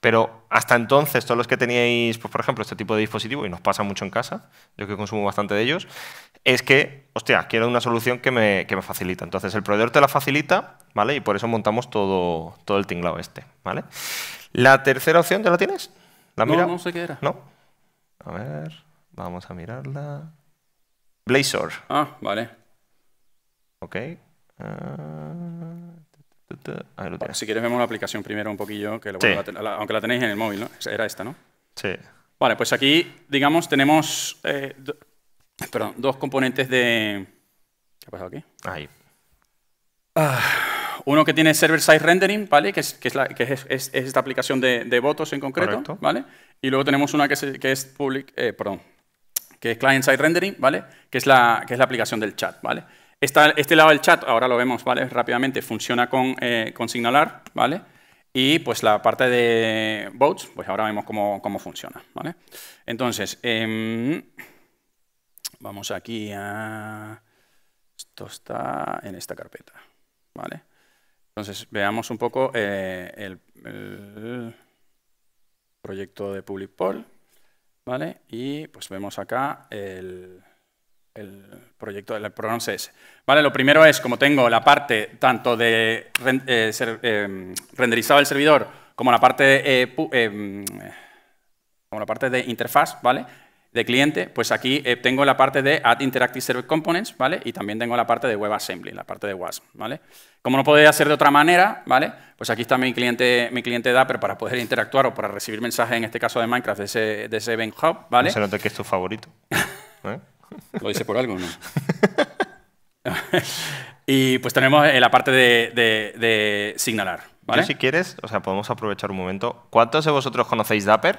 Pero hasta entonces, todos los que teníais, pues, por ejemplo, este tipo de dispositivo, y nos pasa mucho en casa, yo que consumo bastante de ellos, es que, hostia, quiero una solución que me, facilita. Entonces, el proveedor te la facilita, ¿vale? Y por eso montamos todo, todo el tinglado este, ¿vale? La tercera opción, ¿ya la tienes? ¿La mira? no sé qué era. ¿No? A ver, vamos a mirarla. Blazor. Ah, vale. Ok. Ah,
si quieres vemos la aplicación primero un poquillo, aunque la tenéis en el móvil, ¿no? Era esta, ¿no? Sí. Vale, pues aquí, digamos, tenemos eh, dos componentes de... ¿Qué ha pasado aquí? Ahí. Ah, uno que tiene server-side rendering, ¿vale? Que es, esta aplicación de, votos en concreto, ¿vale? Y luego tenemos una que, es public, eh, perdón, que es client-side rendering, ¿vale? Que es, la, que es la aplicación del chat, ¿vale? este lado del chat, ahora lo vemos ¿vale? rápidamente, funciona con, eh, Signalar, ¿vale? Y pues la parte de Votes, pues ahora vemos cómo, funciona, ¿vale? Entonces, em, vamos aquí a... Esto está en esta carpeta, ¿vale? Entonces, veamos un poco eh, el, el, proyecto de public poll, ¿vale? Y pues vemos acá el el proyecto del programa CS. Vale, lo primero es, como tengo la parte tanto de eh, em, renderizado el servidor como la parte de, eh, em, como la parte de interfaz, ¿vale? de cliente, pues aquí eh, tengo la parte de Add Interactive Service Components, ¿vale? Y también tengo la parte de WebAssembly, la parte de WASM, ¿vale? Como no podía hacer de otra manera, ¿vale? Pues aquí está mi cliente, mi cliente Dapper para poder interactuar o para recibir mensajes, en este caso de Minecraft, de ese, de Event Hub, ¿vale? que
es tu favorito. *laughs*
Lo dice por algo, ¿no? *laughs* y pues tenemos eh, la parte de, señalar ¿vale? si
quieres, o sea, podemos aprovechar un momento. ¿Cuántos de vosotros
conocéis Dapper?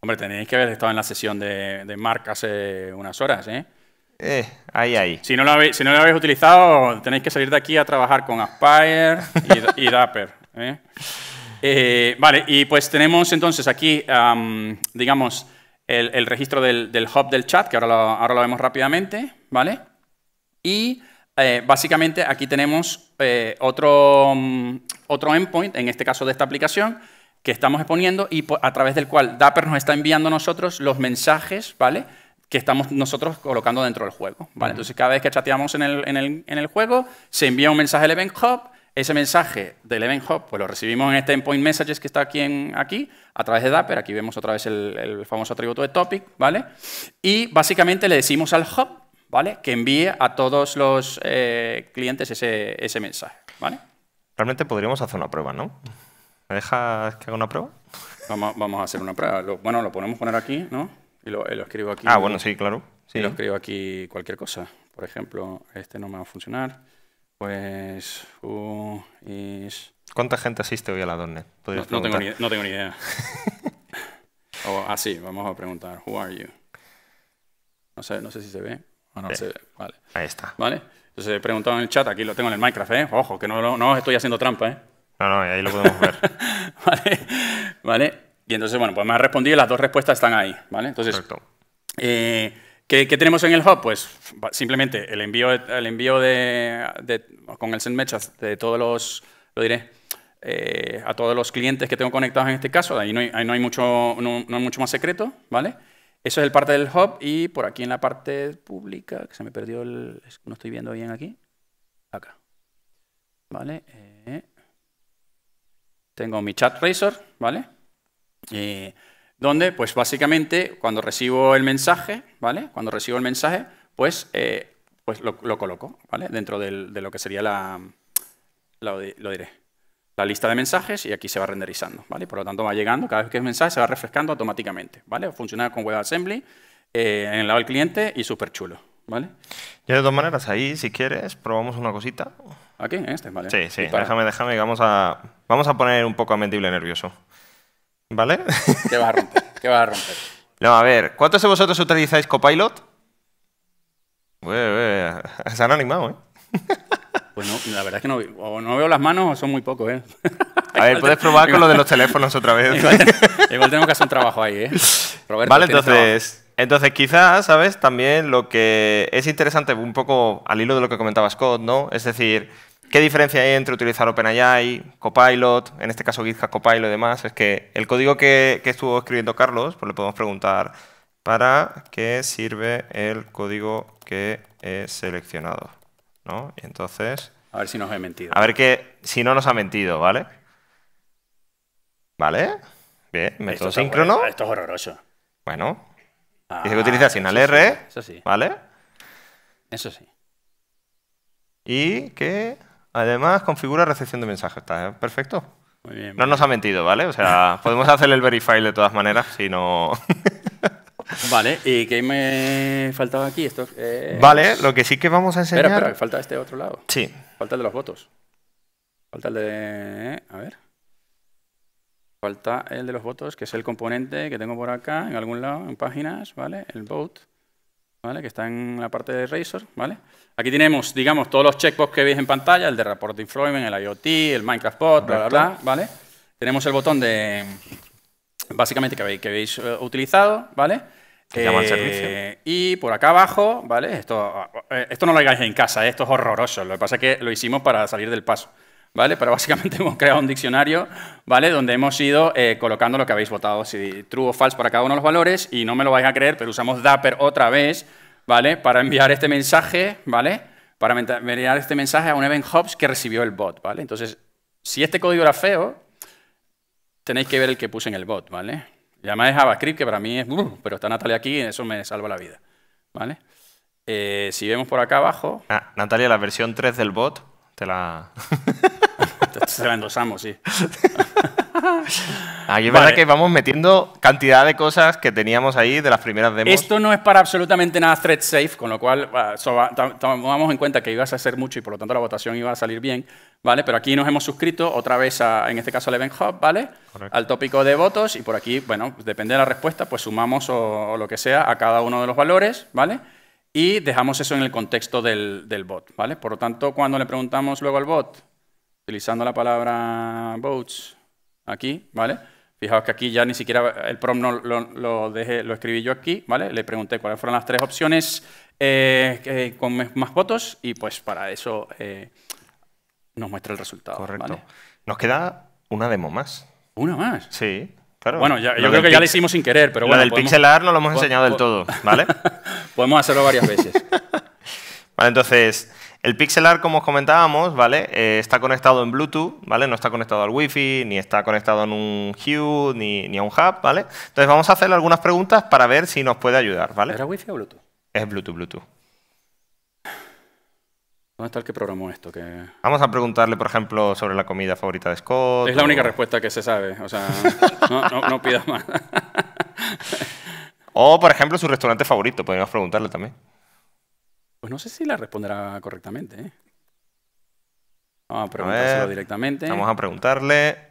Hombre, tenéis que haber estado en la sesión de, de Mark hace unas horas, ¿eh? eh ahí, ahí. Si no, lo habéis, si no habéis utilizado, tenéis que salir de aquí a trabajar con Aspire y, Dapper. ¿eh? vale, y pues tenemos entonces aquí, digamos, el, registro del, hub del chat, que ahora lo, ahora lo vemos rápidamente, ¿vale? Y eh, básicamente aquí tenemos eh, otro, mm, otro endpoint, en este caso de esta aplicación, que estamos exponiendo y a través del cual Dapper nos está enviando a nosotros los mensajes, ¿vale? que estamos nosotros colocando dentro del juego. ¿vale? Entonces, cada vez que chateamos en el, en el, juego, se envía un mensaje al Event Hub ese mensaje del Event Hub pues lo recibimos en este endpoint messages que está aquí, aquí a través de Dapper. Aquí vemos otra vez el, famoso atributo de topic, ¿vale? Y básicamente le decimos al Hub, ¿vale? Que envíe a todos los eh, clientes ese, mensaje,
¿vale? Realmente podríamos hacer una prueba, ¿no? ¿Me dejas que haga una prueba?
Vamos, a hacer una prueba. bueno, lo podemos poner aquí, ¿no? Y lo, escribo aquí. Ah, bueno, sí, claro. Sí. Y lo escribo aquí cualquier cosa. Por ejemplo, este no me va a funcionar. Pues
uh, is... ¿Cuánta gente asiste hoy a la Donnet? No, tengo ni, idea.
así, *laughs* ah, vamos a preguntar,
who are you? No sé,
si se ve Ahí está. Vale. Entonces he preguntado en el chat, aquí lo tengo en el Minecraft, ¿eh? Ojo, que no, no estoy haciendo trampa, ¿eh? No, no, ahí lo podemos ver. *laughs* vale, vale. Y entonces, bueno, pues me ha respondido y las dos respuestas están ahí, ¿vale? Entonces, eh, ¿Qué, tenemos en el hub? Pues simplemente el envío, el envío de, con el send message de todos los, diré, eh, a todos los clientes que tengo conectados en este caso. Ahí no hay, no hay mucho, no, hay mucho más secreto, ¿vale? Eso es el parte del hub y por aquí en la parte pública, que se me perdió el... No estoy viendo bien aquí. Acá. ¿Vale? Eh, tengo mi chat razor, ¿vale? Eh, donde, pues básicamente, cuando recibo el mensaje, ¿vale? Cuando recibo el mensaje, pues, eh, pues lo, coloco, ¿vale? Dentro de lo que sería la, lo, diré, la lista de mensajes y aquí se va renderizando, ¿vale? Por lo tanto, va llegando, cada vez que es mensaje se va refrescando automáticamente, ¿vale? Funciona con WebAssembly, eh, en el lado del cliente y súper
chulo, ¿vale? Ya de todas maneras, ahí, si quieres, probamos una cosita. ¿Aquí? En este, ¿vale? Sí, sí, déjame, déjame, vamos a, vamos a poner un poco a Mendible nervioso. ¿Vale? ¿Qué va a romper? ¿Qué va a romper? No, a ver, ¿cuántos de vosotros utilizáis Copilot? uy, uy, se han animado, ¿eh? Pues no, la verdad es que no,
veo las manos o son muy pocos, ¿eh? A ver, puedes probar con lo de los teléfonos otra
vez. Igual, tengo tenemos que hacer un trabajo ahí, ¿eh? vale, entonces, entonces quizás, ¿sabes? También lo que es interesante, un poco al hilo de lo que comentaba Scott, ¿no? Es decir, ¿Qué diferencia hay entre utilizar OpenAI, Copilot, en este caso GitHub Copilot y demás? Es que el código que, estuvo escribiendo Carlos, pues le podemos preguntar para qué sirve el código que he seleccionado, ¿no? Y entonces... A ver si nos he mentido. A ver que si no nos ha mentido, ¿vale? ¿Vale? Bien, método síncrono. esto es horroroso. Bueno. Ah, dice que utiliza sin R, eso sí. ¿vale? Eso sí. Y qué? Además, configura recepción de mensajes. Está perfecto. no nos ha mentido, ¿vale? O sea, *laughs* podemos hacer el verify de todas maneras, si no... *laughs* Vale, ¿y qué me faltaba aquí? Esto, eh, Vale, lo que sí que vamos a enseñar... Espera, espera, falta este otro lado. Sí. Falta el de los votos.
Falta el de... A ver. Falta el de los votos, que es el componente que tengo por acá, en algún lado, en páginas, ¿vale? El vote. ¿vale? que está en la parte de Razor. ¿vale? Aquí tenemos, digamos, todos los checkbox que veis en pantalla, el de Report Deployment, el IoT, el Minecraft Bot, bla, bla, bla. ¿vale? Tenemos el botón de, básicamente, que habéis, que habéis eh, utilizado, ¿vale? Que llama al eh, servicio. y por acá abajo, ¿vale? Esto, eh, esto no lo hagáis en casa, esto es horroroso. Lo que pasa es que lo hicimos para salir del paso. ¿vale? Pero básicamente *laughs* hemos creado un diccionario, ¿vale? Donde hemos ido eh, colocando lo que habéis votado, si true o false para cada uno de los valores, y no me lo vais a creer, pero usamos Dapper otra vez, ¿vale? Para enviar este mensaje, ¿vale? Para enviar este mensaje a un event hubs que recibió el bot, ¿vale? Entonces, si este código era feo, tenéis que ver el que puse en el bot, ¿vale? además es JavaScript, que para mí es... Uh, pero está Natalia aquí y eso me salva la vida, ¿vale?
Eh, si vemos por acá abajo... Ah, Natalia, la versión 3 del bot te la. endosamos, sí. *laughs* Aquí es verdad que vamos metiendo cantidad de cosas que teníamos ahí de las primeras demos. Esto
no es para absolutamente nada thread safe, con lo cual tomamos en cuenta que ibas a hacer mucho y por lo tanto la votación iba a salir bien, ¿vale? Pero aquí nos hemos suscrito otra vez, a, en este caso al Event Hub, ¿vale? Al tópico de votos y por aquí, bueno, depende de la respuesta, pues sumamos o, o lo que sea a cada uno de los valores, ¿vale? y dejamos eso en el contexto del, del, bot. ¿vale? Por lo tanto, cuando le preguntamos luego al bot, utilizando la palabra votes, aquí, ¿vale? Fijaos que aquí ya ni siquiera el prompt no lo, lo, lo escribí yo aquí, ¿vale? Le pregunté cuáles fueron las tres opciones eh, con más votos y pues para eso eh,
nos muestra el resultado. Correcto. Nos queda una demo más. ¿Una más? Sí bueno, ya, yo creo que ya lo hicimos sin querer, pero bueno. El pixel art no lo hemos enseñado del todo, ¿vale? *laughs* podemos hacerlo varias veces. *laughs* vale, entonces, el pixel art, como os comentábamos, ¿vale? Eh, está conectado en Bluetooth, ¿vale? No está conectado al Wi-Fi, ni está conectado en un Hue, ni, ni, a un Hub, ¿vale? Entonces, vamos a hacerle algunas preguntas para ver si nos puede ayudar, ¿vale? ¿Era Wi-Fi o Bluetooth? Es Bluetooth, Bluetooth.
¿Dónde está el que programó esto?
Vamos a preguntarle, por ejemplo, sobre la comida favorita de Scott. Es la única respuesta que se sabe. O sea, *laughs*
no, no, no pidas
más. o, por ejemplo, su restaurante favorito. Podríamos preguntarle también.
Pues no sé si la responderá correctamente. ¿eh?
Vamos a preguntárselo directamente. Vamos a
preguntarle.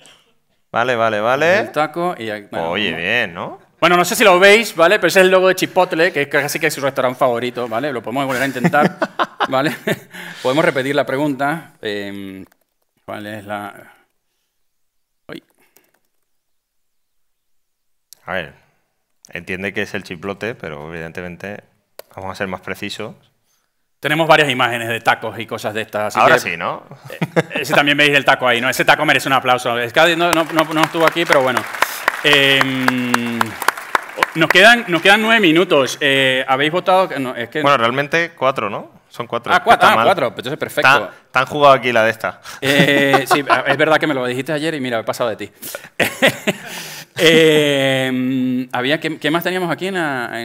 Vale, vale, vale. El taco y... Oye,
bien, ¿no?
Bueno, no sé si lo veis, ¿vale? Pero ese es el logo de Chipotle, que casi que es su restaurante favorito, ¿vale? Lo podemos volver a intentar, *laughs* ¿vale? *laughs* podemos repetir la pregunta.
Em,
¿Cuál es la...?
A ver, entiende que es el chiplote, pero evidentemente vamos a ser más precisos.
Tenemos varias imágenes de tacos y cosas de estas. Ahora sí, ¿no? Eh, ese también veis el taco ahí, ¿no? Ese taco merece un aplauso. Es que no, no estuvo aquí, pero bueno. Eh, nos quedan, nos quedan nueve minutos. Eh, habéis votado. que... Bueno, realmente cuatro, ¿no? Son cuatro. Ah, cuatro, ah, pues Entonces, perfecto. Tan, han jugado aquí la de esta. Eh, sí, ah, es verdad que me lo dijiste ayer y mira, he pasado de ti. *laughs* Eh, mm, había, ¿qué, más teníamos aquí en,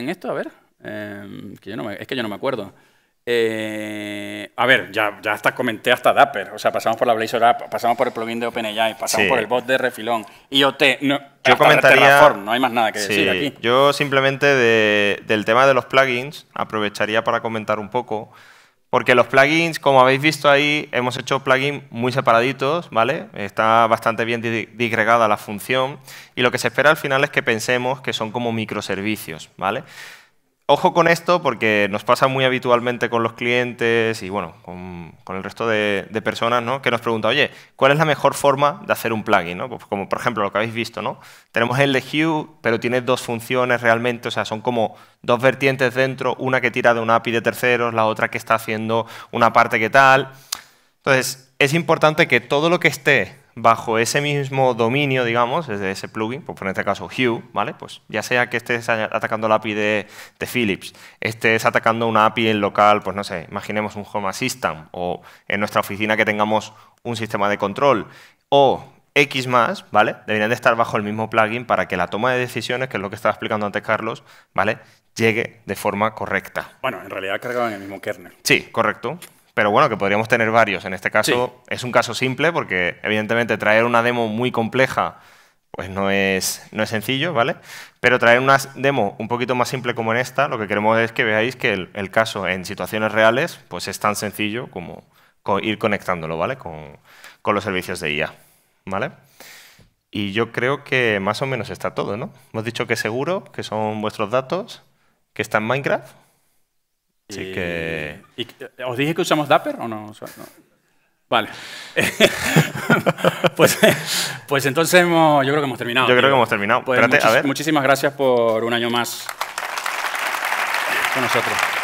esto? A ver. es que yo no me acuerdo. Eh, a ver, ya, ya, hasta comenté hasta Dapper, o sea, pasamos por la Blazor App, pasamos por el plugin de OpenAI, pasamos por el bot de refilón, IoT, no, yo comentaría, no hay más nada que decir aquí.
Yo simplemente del tema de los plugins aprovecharía para comentar un poco, porque los plugins, como habéis visto ahí, hemos hecho plugins muy separaditos, ¿vale? Está bastante bien disgregada la función y lo que se espera al final es que pensemos que son como microservicios, ¿vale? vale ojo con esto porque nos pasa muy habitualmente con los clientes y bueno, con, el resto de, personas ¿no? que nos pregunta, oye, ¿cuál es la mejor forma de hacer un plugin? Pues como por ejemplo lo que habéis visto, ¿no? Tenemos el de Hue, pero tiene dos funciones realmente, o sea, son como dos vertientes dentro, una que tira de una API de terceros, la otra que está haciendo una parte que tal. Entonces, es importante que todo lo que esté bajo ese mismo dominio, digamos, desde ese plugin, pues, por poner este caso Hue, ¿vale? Pues ya sea que estés atacando la API de, de Philips, estés atacando una API en local, pues no sé, imaginemos un Home Assistant o en nuestra oficina que tengamos un sistema de control o X más, ¿vale? Deberían de estar bajo el mismo plugin para que la toma de decisiones, que es lo que estaba explicando antes Carlos, ¿vale? Llegue de forma correcta. Bueno, en realidad cargaban el mismo kernel. Sí, correcto pero bueno, que podríamos tener varios. En este caso es un caso simple porque evidentemente traer una demo muy compleja pues no es, no es sencillo, ¿vale? Pero traer una demo un poquito más simple como en esta, lo que queremos es que veáis que el, caso en situaciones reales pues es tan sencillo como ir conectándolo, ¿vale? Con, con los servicios de IA, ¿vale? Y yo creo que más o menos está todo, ¿no? Hemos dicho que seguro, que son vuestros datos, que está en Minecraft. Así que... Eh, ¿Os dije que usamos Dapper o no? Vale. *laughs*
Pues, pues, entonces hemos, yo creo que hemos terminado. Yo creo que hemos terminado. Pues muchísimas gracias por un año más con nosotros.